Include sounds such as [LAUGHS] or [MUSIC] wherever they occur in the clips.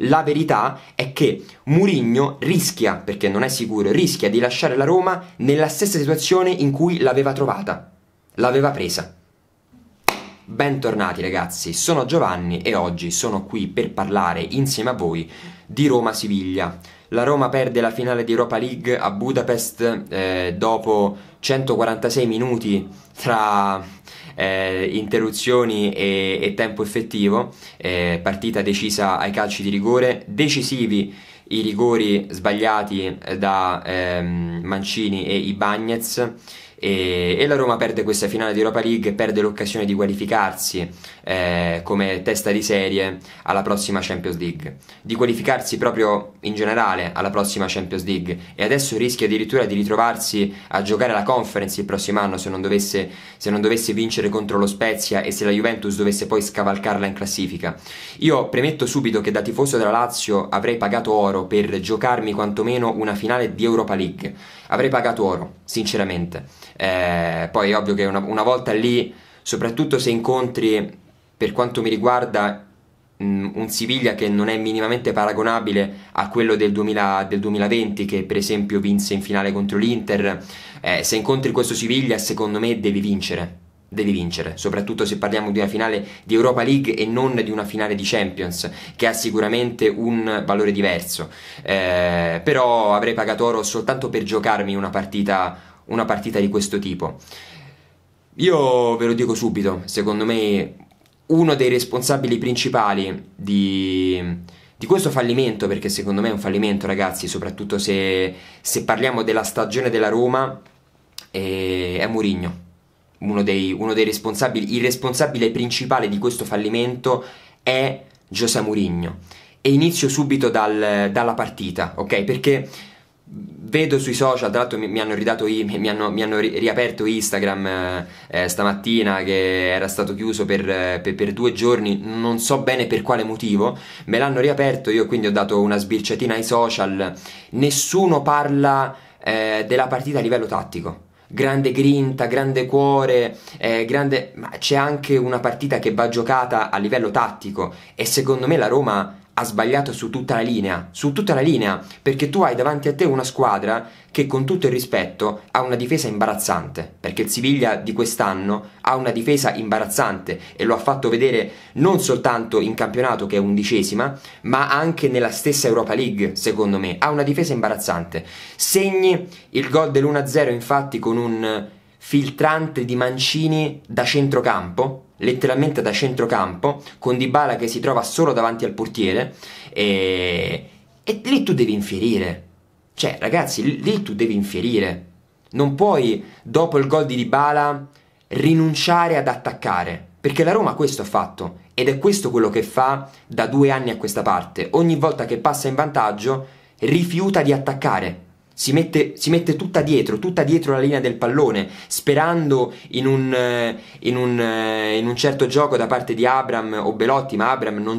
La verità è che Murigno rischia, perché non è sicuro, rischia di lasciare la Roma nella stessa situazione in cui l'aveva trovata, l'aveva presa. Bentornati ragazzi, sono Giovanni e oggi sono qui per parlare insieme a voi di Roma-Siviglia la Roma perde la finale di Europa League a Budapest eh, dopo 146 minuti tra eh, interruzioni e, e, tempo effettivo, eh, partita decisa ai calci di rigore, decisivi i rigori sbagliati da ehm, Mancini e Ibagnez e, e, la Roma perde questa finale di Europa League, perde l'occasione di qualificarsi eh, come testa di serie alla prossima Champions League, di qualificarsi proprio in generale alla prossima Champions League e adesso rischia addirittura di ritrovarsi a giocare la conference il prossimo anno se non dovesse, se non dovesse vincere contro lo Spezia e se la Juventus dovesse poi scavalcarla in classifica. Io premetto subito che da tifoso della Lazio avrei pagato oro per giocarmi quantomeno una finale di Europa League avrei pagato oro, sinceramente. Eh, poi è ovvio che una, una, volta lì, soprattutto se incontri, per quanto mi riguarda, mh, mm, un Siviglia che non è minimamente paragonabile a quello del, 2000, del, 2020, che per esempio vinse in finale contro l'Inter, eh, se incontri questo Siviglia, secondo me devi vincere devi vincere, soprattutto se parliamo di una finale di Europa League e non di una finale di Champions, che ha sicuramente un valore diverso. Eh, però avrei pagato oro soltanto per giocarmi una partita, una partita di questo tipo. Io ve lo dico subito, secondo me uno dei responsabili principali di, di questo fallimento, perché secondo me è un fallimento ragazzi, soprattutto se, se parliamo della stagione della Roma, eh, è Murigno uno dei, uno dei responsabili, il responsabile principale di questo fallimento è José Mourinho. E inizio subito dal, dalla partita, ok? Perché vedo sui social, tra l'altro mi, mi, hanno, ridato, [LAUGHS] mi, hanno, mi hanno, riaperto Instagram eh, stamattina che era stato chiuso per, per, per, due giorni, non so bene per quale motivo, me l'hanno riaperto, io quindi ho dato una sbirciatina ai social, nessuno parla eh, della partita a livello tattico grande grinta, grande cuore, eh, grande... ma c'è anche una partita che va giocata a livello tattico e secondo me la Roma ha sbagliato su tutta la linea, su tutta la linea, perché tu hai davanti a te una squadra che con tutto il rispetto ha una difesa imbarazzante, perché il Siviglia di quest'anno ha una difesa imbarazzante e lo ha fatto vedere non soltanto in campionato che è undicesima, ma anche nella stessa Europa League, secondo me, ha una difesa imbarazzante. Segni il gol dell'1-0 infatti con un filtrante di Mancini da centrocampo, letteralmente da centrocampo, con Dybala che si trova solo davanti al portiere, e, e lì tu devi infierire. Cioè, ragazzi, lì tu devi infierire. Non puoi, dopo il gol di Dybala, rinunciare ad attaccare. Perché la Roma questo ha fatto ed è questo quello che fa da due anni a questa parte. Ogni volta che passa in vantaggio rifiuta di attaccare si mette, si mette, tutta dietro, tutta dietro la linea del pallone, sperando in un, eh, in un, eh, in un certo gioco da parte di Abram o Belotti, ma Abram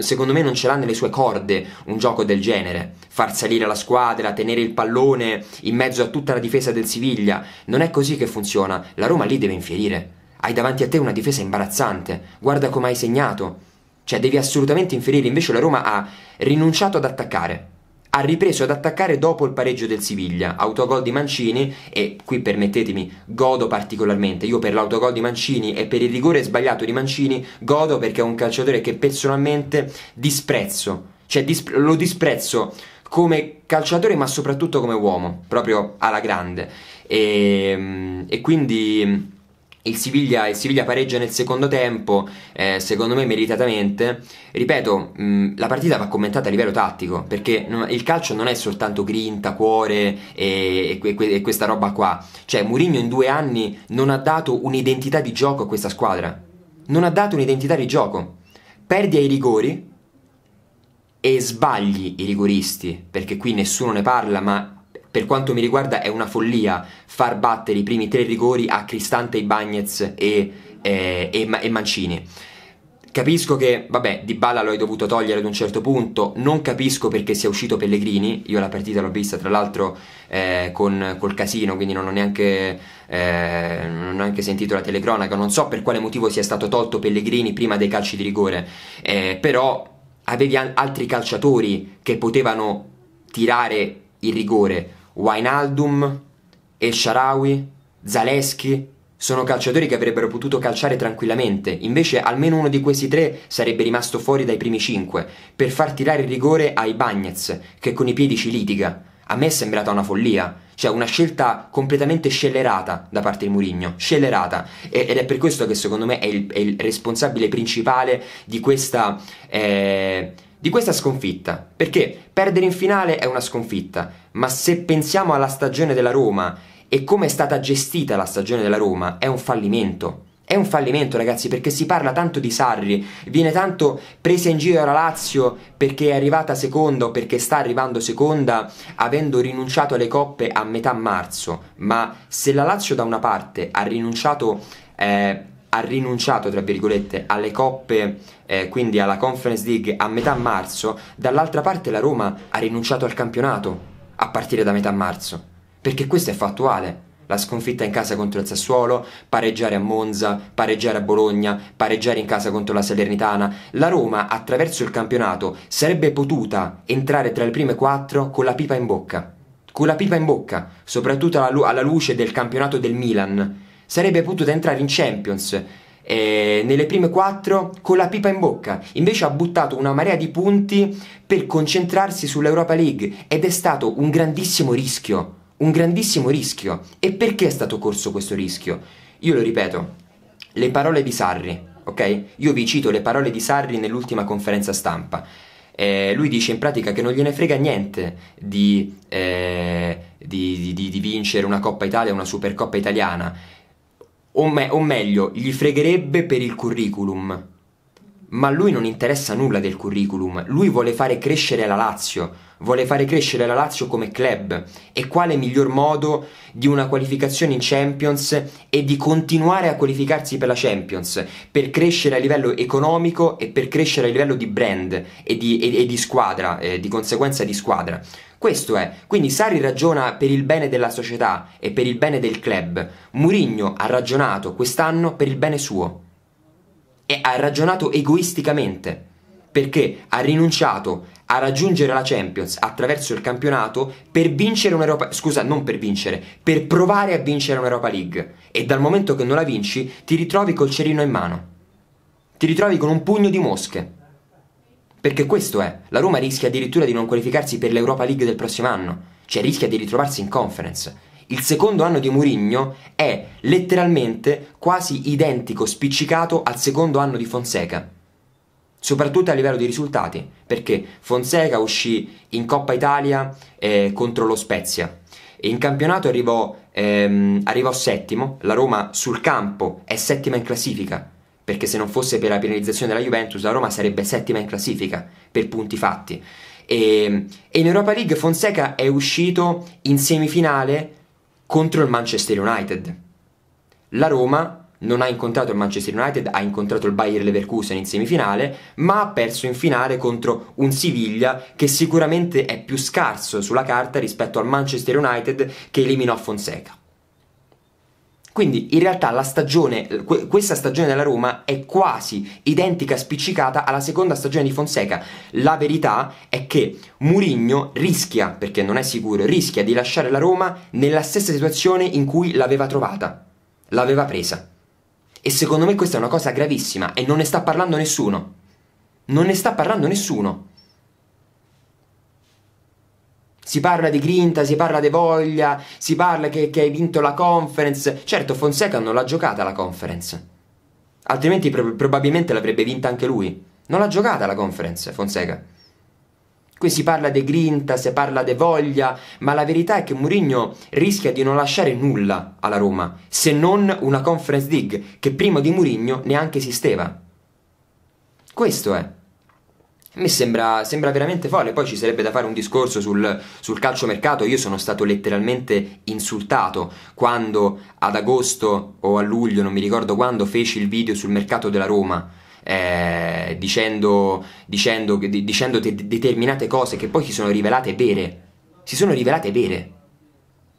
secondo me non ce l'ha nelle sue corde un gioco del genere. Far salire la squadra, tenere il pallone in mezzo a tutta la difesa del Siviglia, non è così che funziona, la Roma lì deve infierire. Hai davanti a te una difesa imbarazzante, guarda come hai segnato. Cioè devi assolutamente inferire, invece la Roma ha rinunciato ad attaccare ha ripreso ad attaccare dopo il pareggio del Siviglia, autogol di Mancini e qui permettetemi godo particolarmente, io per l'autogol di Mancini e per il rigore sbagliato di Mancini godo perché è un calciatore che personalmente disprezzo, cioè dis- lo disprezzo come calciatore ma soprattutto come uomo, proprio alla grande e, ehm, e quindi il Siviglia, il Siviglia, pareggia nel secondo tempo, eh, secondo me meritatamente. Ripeto, mh, mm, la partita va commentata a livello tattico, perché il calcio non è soltanto grinta, cuore e, e, e, questa roba qua. Cioè, Mourinho in due anni non ha dato un'identità di gioco a questa squadra. Non ha dato un'identità di gioco. Perdi ai rigori e sbagli i rigoristi, perché qui nessuno ne parla, ma per quanto mi riguarda è una follia far battere i primi tre rigori a Cristante, Ibagnez e, eh, e, e Mancini. Capisco che, vabbè, Di Bala lo hai dovuto togliere ad un certo punto, non capisco perché sia uscito Pellegrini, io la partita l'ho vista tra l'altro eh, con, col casino, quindi non ho, neanche, eh, non ho neanche sentito la telecronaca, non so per quale motivo sia stato tolto Pellegrini prima dei calci di rigore, eh, però avevi altri calciatori che potevano tirare il rigore, Wijnaldum, El Sharawi, Zaleschi sono calciatori che avrebbero potuto calciare tranquillamente, invece almeno uno di questi tre sarebbe rimasto fuori dai primi cinque, per far tirare il rigore ai Bagnez, che con i piedi ci litiga. A me è sembrata una follia, cioè una scelta completamente scellerata da parte di Mourinho, scellerata, ed è per questo che secondo me è il, è il responsabile principale di questa... Eh, di questa sconfitta, perché perdere in finale è una sconfitta, ma se pensiamo alla stagione della Roma e come è stata gestita la stagione della Roma, è un fallimento. È un fallimento, ragazzi, perché si parla tanto di Sarri, viene tanto presa in giro la Lazio perché è arrivata seconda o perché sta arrivando seconda avendo rinunciato alle coppe a metà marzo. Ma se la Lazio da una parte ha rinunciato, eh, ha rinunciato, tra virgolette, alle coppe eh, quindi alla Conference League a metà marzo, dall'altra parte la Roma ha rinunciato al campionato a partire da metà marzo, perché questo è fattuale. La sconfitta in casa contro il Sassuolo, pareggiare a Monza, pareggiare a Bologna, pareggiare in casa contro la Salernitana. La Roma, attraverso il campionato, sarebbe potuta entrare tra le prime quattro con la pipa in bocca. Con la pipa in bocca, soprattutto alla, lu- alla luce del campionato del Milan. Sarebbe potuta entrare in Champions, eh, nelle prime quattro con la pipa in bocca, invece ha buttato una marea di punti per concentrarsi sull'Europa League ed è stato un grandissimo rischio, un grandissimo rischio. E perché è stato corso questo rischio? Io lo ripeto, le parole di Sarri, ok? Io vi cito le parole di Sarri nell'ultima conferenza stampa. Eh, lui dice in pratica che non gliene frega niente di, eh, di, di, di vincere una Coppa Italia, una Supercoppa italiana, o, me- o meglio, gli fregherebbe per il curriculum. Ma a lui non interessa nulla del curriculum, lui vuole fare crescere la Lazio, vuole fare crescere la Lazio come club e quale miglior modo di una qualificazione in Champions e di continuare a qualificarsi per la Champions, per crescere a livello economico e per crescere a livello di brand e di, e, e di squadra, eh, di conseguenza di squadra. Questo è, quindi Sari ragiona per il bene della società e per il bene del club, Murigno ha ragionato quest'anno per il bene suo e ha ragionato egoisticamente perché ha rinunciato a raggiungere la Champions attraverso il campionato per vincere un'Europa scusa, non per vincere, per provare a vincere un'Europa League e dal momento che non la vinci ti ritrovi col cerino in mano. Ti ritrovi con un pugno di mosche. Perché questo è, la Roma rischia addirittura di non qualificarsi per l'Europa League del prossimo anno, cioè rischia di ritrovarsi in conference. Il secondo anno di Mourinho è letteralmente quasi identico, spiccicato al secondo anno di Fonseca soprattutto a livello di risultati, perché Fonseca uscì in Coppa Italia eh, contro lo Spezia e in campionato arrivò, ehm, arrivò settimo, la Roma sul campo è settima in classifica, perché se non fosse per la penalizzazione della Juventus la Roma sarebbe settima in classifica per punti fatti. E, ehm, e in Europa League Fonseca è uscito in semifinale contro il Manchester United. La Roma non ha incontrato il Manchester United, ha incontrato il Bayern Leverkusen in semifinale, ma ha perso in finale contro un Siviglia che sicuramente è più scarso sulla carta rispetto al Manchester United che eliminò Fonseca. Quindi in realtà la stagione, questa stagione della Roma è quasi identica, spiccicata alla seconda stagione di Fonseca. La verità è che Murigno rischia, perché non è sicuro, rischia di lasciare la Roma nella stessa situazione in cui l'aveva trovata, l'aveva presa. E secondo me questa è una cosa gravissima e non ne sta parlando nessuno. Non ne sta parlando nessuno si parla di grinta, si parla di voglia, si parla che, che hai vinto la conference. Certo, Fonseca non l'ha giocata la conference, altrimenti pro- probabilmente l'avrebbe vinta anche lui. Non l'ha giocata la conference, Fonseca. Qui si parla di grinta, si parla di voglia, ma la verità è che Mourinho rischia di non lasciare nulla alla Roma, se non una Conference dig che prima di Mourinho neanche esisteva. Questo è. Mi sembra, sembra, veramente folle, poi ci sarebbe da fare un discorso sul, sul calciomercato, io sono stato letteralmente insultato quando ad agosto o a luglio, non mi ricordo quando, feci il video sul mercato della Roma, eh, dicendo, dicendo, dicendo de- determinate cose che poi si sono rivelate vere, si sono rivelate vere.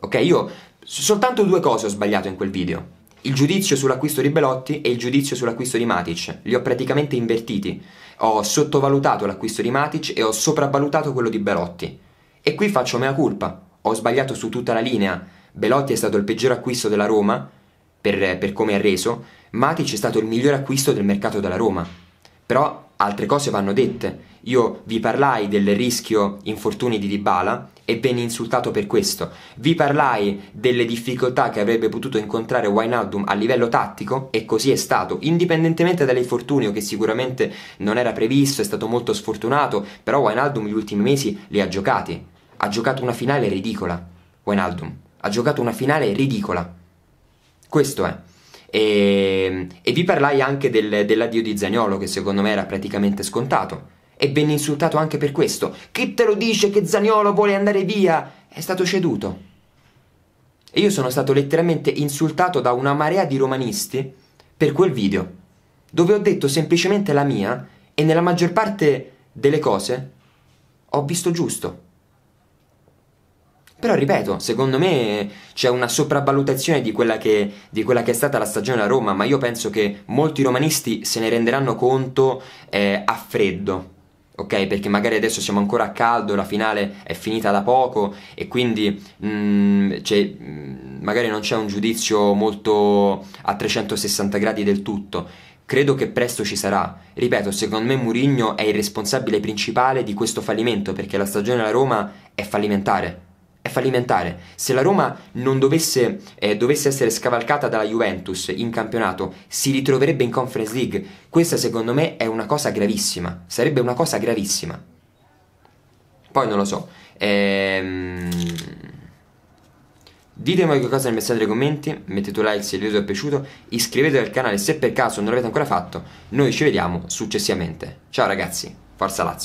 Ok, io soltanto due cose ho sbagliato in quel video. Il giudizio sull'acquisto di Belotti e il giudizio sull'acquisto di Matic. Li ho praticamente invertiti. Ho sottovalutato l'acquisto di Matic e ho sopravvalutato quello di Belotti. E qui faccio mea colpa. Ho sbagliato su tutta la linea. Belotti è stato il peggior acquisto della Roma, per, per come ha reso. Matic è stato il miglior acquisto del mercato della Roma. Però altre cose vanno dette. Io vi parlai del rischio infortuni di Dybala e venne insultato per questo. Vi parlai delle difficoltà che avrebbe potuto incontrare Wijnaldum a livello tattico e così è stato, indipendentemente dall'infortunio che sicuramente non era previsto, è stato molto sfortunato, però Wijnaldum gli ultimi mesi li ha giocati. Ha giocato una finale ridicola. Wijnaldum ha giocato una finale ridicola. Questo è. E, ehm, e vi parlai anche del, dell'addio di Zagnolo che secondo me era praticamente scontato e venne insultato anche per questo. Chi te lo dice che Zaniolo vuole andare via? È stato ceduto. E io sono stato letteralmente insultato da una marea di romanisti per quel video, dove ho detto semplicemente la mia e nella maggior parte delle cose ho visto giusto. Però ripeto, secondo me c'è una sopravvalutazione di quella, che, di quella, che, è stata la stagione a Roma, ma io penso che molti romanisti se ne renderanno conto eh, a freddo ok? Perché magari adesso siamo ancora a caldo, la finale è finita da poco e quindi mh, mm, cioè, mm, magari non c'è un giudizio molto a 360 gradi del tutto. Credo che presto ci sarà. Ripeto, secondo me Mourinho è il responsabile principale di questo fallimento perché la stagione alla Roma è fallimentare è fallimentare. Se la Roma non dovesse, eh, dovesse, essere scavalcata dalla Juventus in campionato, si ritroverebbe in Conference League. Questa secondo me è una cosa gravissima. Sarebbe una cosa gravissima. Poi non lo so. Ehm... Ditemi qualcosa nel messaggio nei commenti, mettete un like se il video vi è piaciuto, iscrivetevi al canale se per caso non l'avete ancora fatto, noi ci vediamo successivamente. Ciao ragazzi, forza Lazio!